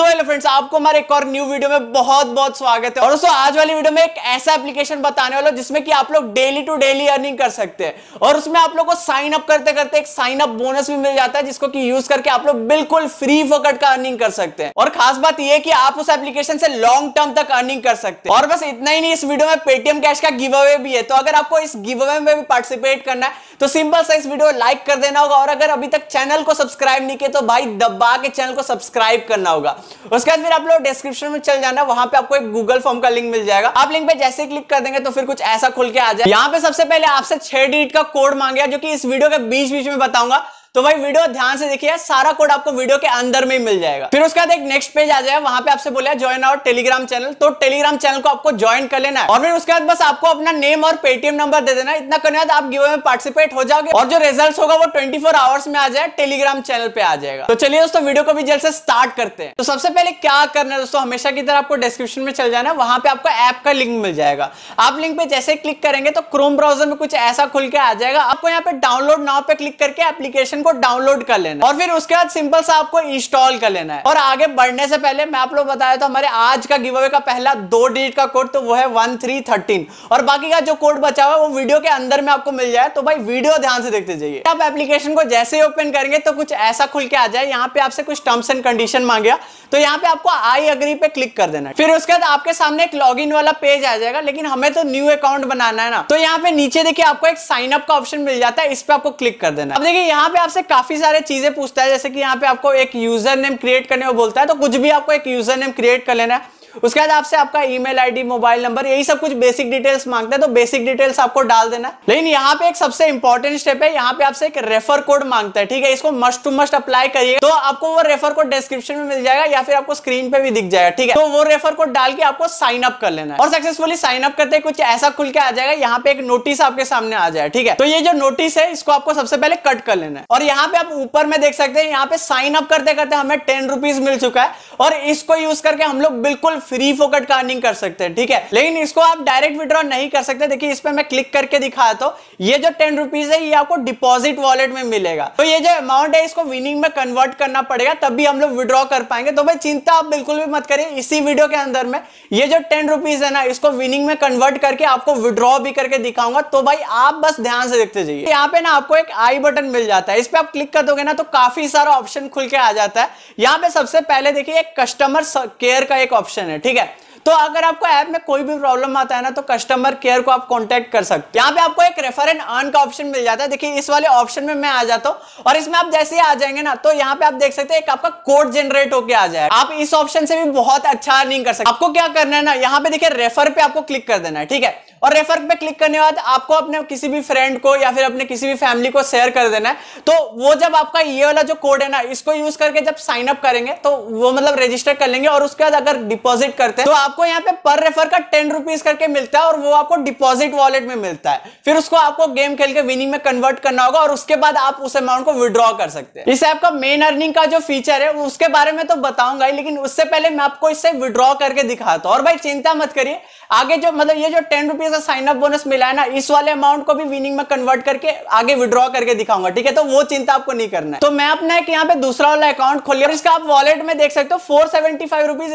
so hello friends आपको हमारे एक और न्यू वीडियो में बहुत बहुत स्वागत है और दोस्तों आज वाली वीडियो में एक ऐसा एप्लीकेशन बताने वाला हूं जिसमें कि आप लोग डेली टू डेली अर्निंग कर सकते हैं और उसमें आप लोग को साइन अप करते करते एक साइन अप बोनस भी मिल जाता है जिसको कि यूज करके आप लोग बिल्कुल फ्री फोकट का अर्निंग कर सकते हैं और खास बात यह कि आप उस एप्लीकेशन से लॉन्ग टर्म तक अर्निंग कर सकते हैं और बस इतना ही नहीं इस वीडियो में पेटीएम कैश का गिव अवे भी है तो अगर आपको इस गिव अवे में भी पार्टिसिपेट करना है तो सिंपल सा इस वीडियो लाइक कर देना होगा और अगर अभी तक चैनल को सब्सक्राइब नहीं किया तो भाई दबा के चैनल को सब्सक्राइब करना होगा उसके बाद फिर आप लोग डिस्क्रिप्शन में चल जाना वहां पे आपको एक गूगल फॉर्म का लिंक मिल जाएगा आप लिंक पे जैसे क्लिक कर देंगे तो फिर कुछ ऐसा खुल के आ जाए यहाँ पे सबसे पहले आपसे छह डिजिट का कोड मांगे जो कि इस वीडियो के बीच बीच में बताऊंगा तो भाई वीडियो ध्यान से देखिए सारा कोड आपको वीडियो के अंदर में ही मिल जाएगा फिर उसके बाद एक नेक्स्ट पेज आ जाएगा वहां पे आपसे बोला ज्वाइन आवर टेलीग्राम चैनल तो टेलीग्राम चैनल को आपको ज्वाइन कर लेना है और फिर उसके बाद बस आपको अपना नेम और पेटीएम नंबर दे देना इतना करने बाद आप गिवे में पार्टिसिपेट हो जाओगे और जो रिजल्ट होगा वो ट्वेंटी फोर आवर्स में आ जाए टेलीग्राम चैनल पे आ जाएगा तो चलिए दोस्तों वीडियो को भी जल्द से स्टार्ट करते हैं तो सबसे पहले क्या करना है दोस्तों हमेशा की तरह आपको डिस्क्रिप्शन में चल जाना वहां पे आपको ऐप का लिंक मिल जाएगा आप लिंक पे जैसे क्लिक करेंगे तो क्रोम ब्राउजर में कुछ ऐसा खुल के आ जाएगा आपको यहाँ पे डाउनलोड नाव पे क्लिक करके एप्लीकेशन एप्लीकेशन को डाउनलोड कर लेना और फिर उसके बाद सिंपल सा आपको इंस्टॉल कर लेना है और आगे बढ़ने से पहले मैं आप लोग बताया था हमारे आज का गिव अवे का पहला दो डिजिट का कोड तो वो है वन थ्री थर्टीन और बाकी का जो कोड बचा हुआ है वो वीडियो के अंदर में आपको मिल जाए तो भाई वीडियो ध्यान से देखते जाइए आप एप्लीकेशन को जैसे ही ओपन करेंगे तो कुछ ऐसा खुल के आ जाए यहाँ पे आपसे कुछ टर्म्स एंड कंडीशन मांगे तो यहाँ पे आपको आई अग्री पे क्लिक कर देना है फिर उसके बाद आपके सामने एक लॉग वाला पेज आ जाएगा लेकिन हमें तो न्यू अकाउंट बनाना है ना तो यहाँ पे नीचे देखिए आपको एक साइन अप का ऑप्शन मिल जाता है इस पर आपको क्लिक कर देना अब देखिए यहाँ पे आप आपसे काफी सारे चीजें पूछता है जैसे कि यहाँ पे आपको एक यूजर नेम क्रिएट करने को बोलता है तो कुछ भी आपको एक यूजर नेम क्रिएट कर लेना है उसके बाद आपसे आपका ईमेल आईडी मोबाइल नंबर यही सब कुछ बेसिक डिटेल्स मांगते हैं तो बेसिक डिटेल्स आपको डाल देना लेकिन यहाँ पे एक सबसे इंपॉर्टेंट स्टेप है यहाँ पे आपसे एक रेफर कोड मांगता है ठीक है इसको मस्ट टू मस्ट अप्लाई करिए तो आपको वो रेफर कोड डिस्क्रिप्शन में मिल जाएगा या फिर आपको स्क्रीन पे भी दिख जाएगा ठीक है तो वो रेफर कोड डाल के आपको साइन अप कर लेना है और सक्सेसफुली साइन अप करते कुछ ऐसा खुल के आ जाएगा यहाँ पे एक नोटिस आपके सामने आ जाए ठीक है तो ये जो नोटिस है इसको आपको सबसे पहले कट कर लेना है और यहाँ पे आप ऊपर में देख सकते हैं यहाँ पे साइन अप करते करते हमें टेन मिल चुका है और इसको यूज करके हम लोग बिल्कुल फ्री फोकट का अर्निंग कर सकते हैं ठीक है लेकिन इसको आप डायरेक्ट विड्रॉ नहीं कर सकते देखिए इस पर मैं क्लिक करके दिखाया तो ये जो टेन रुपीज है ये आपको डिपॉजिट वॉलेट में मिलेगा तो ये जो अमाउंट है इसको विनिंग में कन्वर्ट करना पड़ेगा तब भी हम लोग विड्रॉ कर पाएंगे तो भाई चिंता आप बिल्कुल भी मत करिए इसी वीडियो के अंदर में ये जो टेन रुपीज है ना इसको विनिंग में कन्वर्ट करके आपको विड्रॉ भी करके दिखाऊंगा तो भाई आप बस ध्यान से देखते जाइए यहाँ पे ना आपको एक आई बटन मिल जाता है इस पर आप क्लिक कर दोगे ना तो काफी सारा ऑप्शन खुल के आ जाता है यहाँ पे सबसे पहले देखिए एक कस्टमर केयर का एक ऑप्शन है ठीक है तो अगर आपको ऐप में कोई भी प्रॉब्लम आता है ना तो कस्टमर केयर को आप कांटेक्ट कर सकते हैं यहाँ पे आपको एक रेफर एंड अर्न का ऑप्शन मिल जाता है देखिए इस वाले ऑप्शन में मैं आ जाता हूँ और इसमें आप जैसे ही आ जाएंगे ना तो यहाँ पे आप देख सकते हैं एक आपका कोड जनरेट होकर आ जाए आप इस ऑप्शन से भी बहुत अच्छा अर्निंग कर सकते आपको क्या करना है ना यहाँ पे देखिए रेफर पे आपको क्लिक कर देना है ठीक है और रेफर पे क्लिक करने के बाद आपको अपने किसी भी फ्रेंड को या फिर अपने किसी भी फैमिली को शेयर कर देना है तो वो जब आपका ये वाला जो कोड है ना इसको यूज करके जब साइन अप करेंगे तो वो मतलब रजिस्टर कर लेंगे और उसके बाद अगर डिपॉजिट करते हैं तो आपको यहाँ पे पर रेफर का टेन रुपीज करके मिलता है और वो आपको डिपॉजिट वॉलेट में मिलता है फिर उसको आपको गेम खेल के विनिंग में कन्वर्ट करना होगा और उसके बाद आप उस अमाउंट को विड्रॉ कर सकते हैं इस ऐप का मेन अर्निंग का जो फीचर है उसके बारे में तो बताऊंगा ही लेकिन उससे पहले मैं आपको इससे विड्रॉ करके दिखाता हूँ और भाई चिंता मत करिए आगे जो मतलब ये जो टेन रुपीज से साइन अप बोनस मिला है ना इस वाले अमाउंट को भी विनिंग में कन्वर्ट करके आगे विड्रॉ करके दिखाऊंगा ठीक है तो वो चिंता आपको नहीं करना है तो मैं अपना एक यहाँ पे दूसरा वाला अकाउंट खोल लिया इसका आप वॉलेट में देख सकते हो फोर सेवेंटी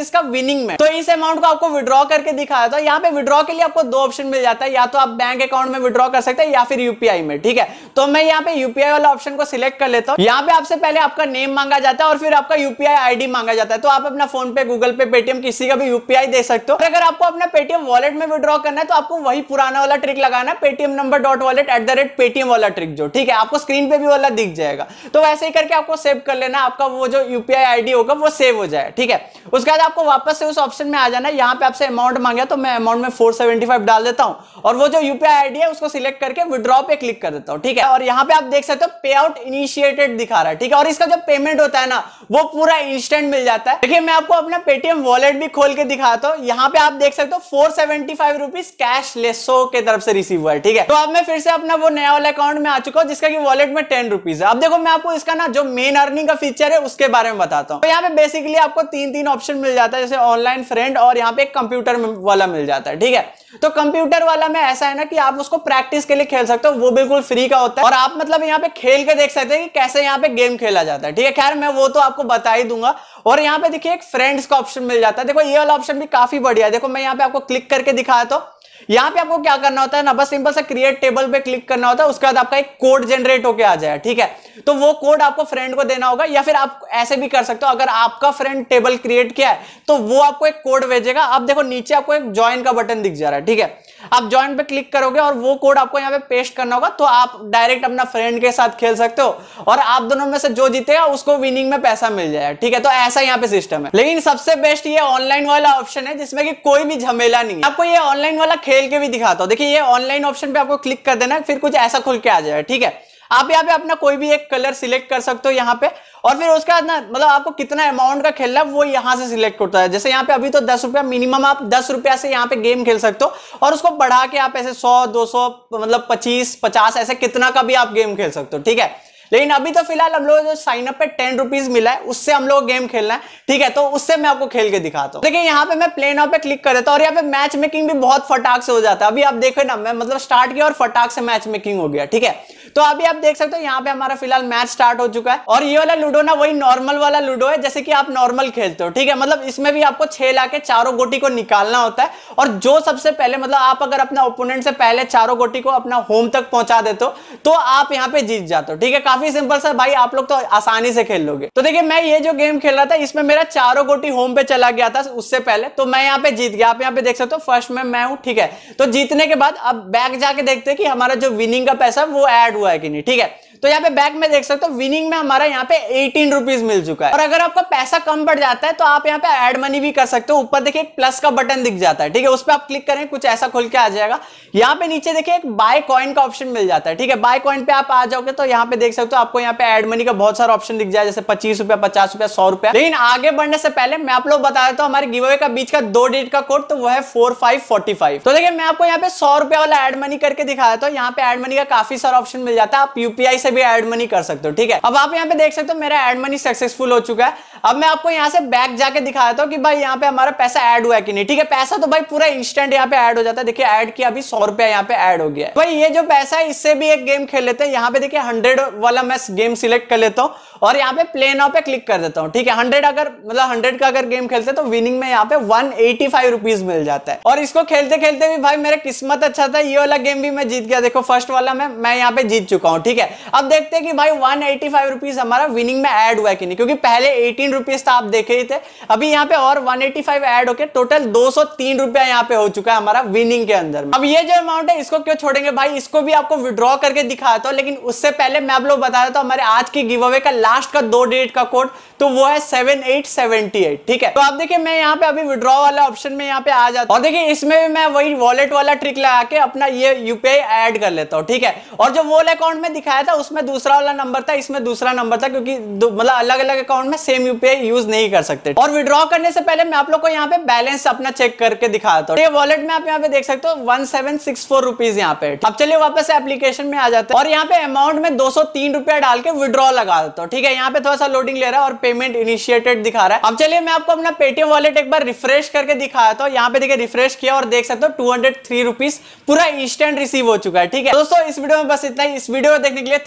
इसका विनिंग में तो इस अमाउंट को आपको विड्रॉ करके दिखाया था यहाँ पे विड्रॉ के लिए आपको दो ऑप्शन मिल जाता है या तो आप बैंक अकाउंट में विड्रॉ कर सकते हैं या फिर यूपीआई में ठीक है तो मैं यहाँ पे यूपीआई वाला ऑप्शन को सिलेक्ट कर लेता हूँ यहाँ पे आपसे पहले आपका नेम मांगा जाता है और फिर आपका यूपीआई आईडी मांगा जाता है तो आप अपना फोन पे गूगल पे पेटीएम किसी का भी यूपीआई दे सकते हो अगर आपको अपना पेटीएम वॉलेट में विड्रॉ करना है तो आपको वही पुराना वाला ट्रिक लगाना Paytm number dot wallet at the rate Paytm वाला ट्रिक जो ठीक है आपको स्क्रीन पे भी वाला दिख जाएगा तो वैसे ही करके आपको सेव कर लेना आपका वो जो यूपीआई आईडी होगा वो सेव हो जाए ठीक है उसके बाद आपको वापस से उस ऑप्शन में आ जाना है यहाँ पे आपसे अमाउंट मांगा तो मैं अमाउंट में फोर डाल देता हूँ और वो जो यूपीआई आईडी है उसको सिलेक्ट करके विड्रॉ पे क्लिक कर देता हूँ ठीक है और यहाँ पे आप देख सकते हो पे आउट इनिशिएटेड दिखा रहा है ठीक है और इसका जो पेमेंट होता है ना वो पूरा इंस्टेंट मिल जाता है देखिए मैं आपको अपना पेटीएम वॉलेट भी खोल के दिखाता हूँ यहाँ पे आप देख सकते हो four seventy five rupees cash कैशलेसो के तरफ से रिसीव हुआ है ठीक है तो अब मैं फिर से अपना वो नया वाला अकाउंट में आ चुका हूँ जिसका की वॉलेट में टेन रुपीज है अब देखो मैं आपको इसका ना जो मेन अर्निंग का फीचर है उसके बारे में बताता हूँ तो यहाँ पे बेसिकली आपको तीन तीन ऑप्शन मिल जाता है जैसे ऑनलाइन फ्रेंड और यहाँ पे एक कंप्यूटर वाला मिल जाता है ठीक है तो कंप्यूटर वाला में ऐसा है ना कि आप उसको प्रैक्टिस के लिए खेल सकते हो वो बिल्कुल फ्री का होता है और आप मतलब यहाँ पे खेल के देख सकते हैं कि कैसे यहाँ पे गेम खेला जाता है ठीक है खैर मैं वो तो आपको बता ही दूंगा और यहाँ पे देखिए एक फ्रेंड्स का ऑप्शन मिल जाता है देखो ये वाला ऑप्शन भी काफी बढ़िया है देखो मैं यहाँ पे आपको क्लिक करके दिखाता हूँ यहां पे आपको क्या करना होता है ना बस सिंपल सा क्रिएट टेबल पे क्लिक करना होता है उसके बाद आपका एक कोड जनरेट होकर आ जाए ठीक है तो वो कोड आपको फ्रेंड को देना होगा या फिर आप ऐसे भी कर सकते हो अगर आपका फ्रेंड टेबल क्रिएट किया है तो वो आपको एक कोड भेजेगा आप देखो नीचे आपको एक ज्वाइन का बटन दिख जा रहा है ठीक है आप ज्वाइंट पे क्लिक करोगे और वो कोड आपको यहाँ पे पेस्ट करना होगा तो आप डायरेक्ट अपना फ्रेंड के साथ खेल सकते हो और आप दोनों में से जो जीतेगा उसको विनिंग में पैसा मिल जाएगा ठीक है तो ऐसा यहाँ पे सिस्टम है लेकिन सबसे बेस्ट ये ऑनलाइन वाला ऑप्शन है जिसमें कि कोई भी झमेला नहीं है आपको ये ऑनलाइन वाला खेल के भी दिखाता हूँ देखिए ये ऑनलाइन ऑप्शन पे आपको क्लिक कर देना फिर कुछ ऐसा खुल के आ जाएगा ठीक है आप यहाँ पे अपना कोई भी एक कलर सिलेक्ट कर सकते हो यहाँ पे और फिर उसके बाद ना मतलब आपको कितना अमाउंट का खेलना है वो यहाँ से सिलेक्ट होता है जैसे यहाँ पे अभी तो दस रुपया मिनिमम आप दस रुपया से यहाँ पे गेम खेल सकते हो और उसको बढ़ा के आप ऐसे सौ दो सौ मतलब पच्चीस पचास ऐसे कितना का भी आप गेम खेल सकते हो ठीक है लेकिन अभी तो फिलहाल हम लोग जो साइन अप पे टेन रुपीज मिला है उससे हम लोग गेम खेलना है ठीक है तो उससे मैं आपको खेल के दिखाता हूँ देखिए यहाँ पे मैं प्ले नाउ पे क्लिक कर देता हूँ और यहाँ पे मैच मेकिंग भी बहुत फटाक से हो जाता है अभी आप देखो ना मैं मतलब स्टार्ट किया और फटाक से मैच मेकिंग हो गया ठीक है तो अभी आप देख सकते हो यहाँ पे हमारा फिलहाल मैच स्टार्ट हो चुका है और ये वाला लूडो ना वही नॉर्मल वाला लूडो है जैसे कि आप नॉर्मल खेलते हो ठीक है मतलब इसमें भी आपको छह ला के चारों गोटी को निकालना होता है और जो सबसे पहले मतलब आप अगर अपना ओपोनेंट से पहले चारों गोटी को अपना होम तक पहुंचा देते हो तो आप यहाँ पे जीत जाते हो ठीक है काफी सिंपल सा भाई आप लोग तो आसानी से खेल लोगे तो देखिये मैं ये जो गेम खेल रहा था इसमें मेरा चारों गोटी होम पे चला गया था उससे पहले तो मैं यहाँ पे जीत गया आप यहाँ पे देख सकते हो फर्स्ट में मैं हूँ ठीक है तो जीतने के बाद अब बैक जाके देखते हैं कि हमारा जो विनिंग का पैसा वो एड हुआ हुआ है कि नहीं ठीक है तो यहाँ पे बैक में देख सकते हो विनिंग में हमारा यहाँ पे एटीन रुपीज मिल चुका है और अगर आपका पैसा कम बढ़ जाता है तो आप यहाँ पे एड मनी भी कर सकते हो ऊपर देखिए एक प्लस का बटन दिख जाता है ठीक है उस पर आप क्लिक करें कुछ ऐसा खुल के आ जाएगा यहाँ पे नीचे देखिए एक बाय कॉइन का ऑप्शन मिल जाता है ठीक है बाय कॉइन पे आप आ जाओगे तो यहाँ पे देख सकते हो आपको यहाँ पे एड मनी का बहुत सारा ऑप्शन दिख जाए जैसे पच्चीस रुपया पचास रुपया सौ रुपया लेकिन आगे बढ़ने से पहले मैं आप लोग बता देता हूँ हमारे गिव अवे का बीच का दो डेट का कोड तो वो है फोर फाइव फोर्टी फाइव तो देखिए मैं आपको यहाँ पे सौ रुपया वाला एड मनी करके दिखा देता हूँ यहाँ पे एड मनी का काफी सारा ऑप्शन मिल जाता है आप यूपीआई से भी एड मनी कर सकते हो ठीक है अब आप यहाँ पे देख सकते हो मेरा एड मनी सक्सेसफुल हो चुका है अब मैं आपको यहाँ से बैक जाके दिखा देता हूँ कि भाई यहाँ पे हमारा पैसा ऐड हुआ है कि नहीं ठीक है पैसा तो भाई पूरा इंस्टेंट यहाँ पे ऐड हो जाता है देखिए ऐड किया अभी सौ रुपया यहाँ पे ऐड हो गया भाई ये जो पैसा है इससे भी एक गेम खेल लेते हैं यहाँ पे देखिए हंड्रेड वाला मैं गेम सिलेक्ट कर लेता हूँ और यहाँ पे प्ले नाउ पे क्लिक कर देता हूँ ठीक है हंड्रेड अगर मतलब हंड्रेड का अगर गेम खेलते तो विनिंग में यहाँ पे वन एटी फाइव रुपीज मिल जाता है और इसको खेलते खेलते भी भाई मेरा किस्मत अच्छा था ये वाला गेम भी मैं जीत गया देखो फर्स्ट वाला मैं मैं यहाँ पे जीत चुका हूँ ठीक है अब अब देखते हैं कि भाई वन एटी फाइव रुपीज हमारा विनिंग में ऐड हुआ है कि नहीं क्योंकि पहले एटीन रुपीज था आप देखे ही थे अभी यहाँ पे और वन एटी फाइव एड होकर टोटल दो सौ तीन रुपया यहाँ पे हो चुका है हमारा विनिंग के अंदर में अब ये जो अमाउंट है इसको क्यों छोड़ेंगे भाई इसको भी आपको विड्रॉ करके दिखाता हूँ लेकिन उससे पहले मैं आप लोग बता देता हूँ हमारे आज की गिव अवे का लास्ट का दो डेट का कोड तो वो है सेवन एट सेवेंटी एट ठीक है तो आप देखिए मैं यहाँ पे अभी विड्रॉ वाला ऑप्शन में यहाँ पे आ जाता हूँ और देखिए इसमें भी मैं वही वॉलेट वाला ट्रिक लगा के अपना ये यूपीआई ऐड कर लेता हूँ ठीक है और जो वॉल अकाउंट में दिखाया था उसमें दूसरा वाला नंबर था इसमें दूसरा नंबर था क्योंकि मतलब अलग अलग अकाउंट में सेम यूपीआई यूज नहीं कर सकते और विड्रॉ करने से पहले मैं आप लोग को यहाँ पे बैलेंस अपना चेक करके दिखाता हूँ तो ये वॉलेट में आप यहाँ पे देख सकते हो one seven six four rupees यहाँ पे अब चलिए वापस एप्लीकेशन में आ जाते हैं और यहाँ पे अमाउंट में दो सौ तीन रुपया डाल के विद्रॉ लगा देता हूँ ठीक है यहाँ पे थोड़ा सा लोडिंग ले रहा है और पेमेंट इनिशिएटेड दिखा रहा है अब चलिए मैं आपको अपना पेटीएम वॉलेट एक बार रिफ्रेश करके दिखाया था यहाँ पे देखिए रिफ्रेश किया और देख सकते हो टू हंड्रेड थ्री रुपीज पूरा इंस्टेंट रिसीव हो चुका है ठीक है दोस्तों इस वीडियो में बस इतना ही इस वीडियो को देखने के लिए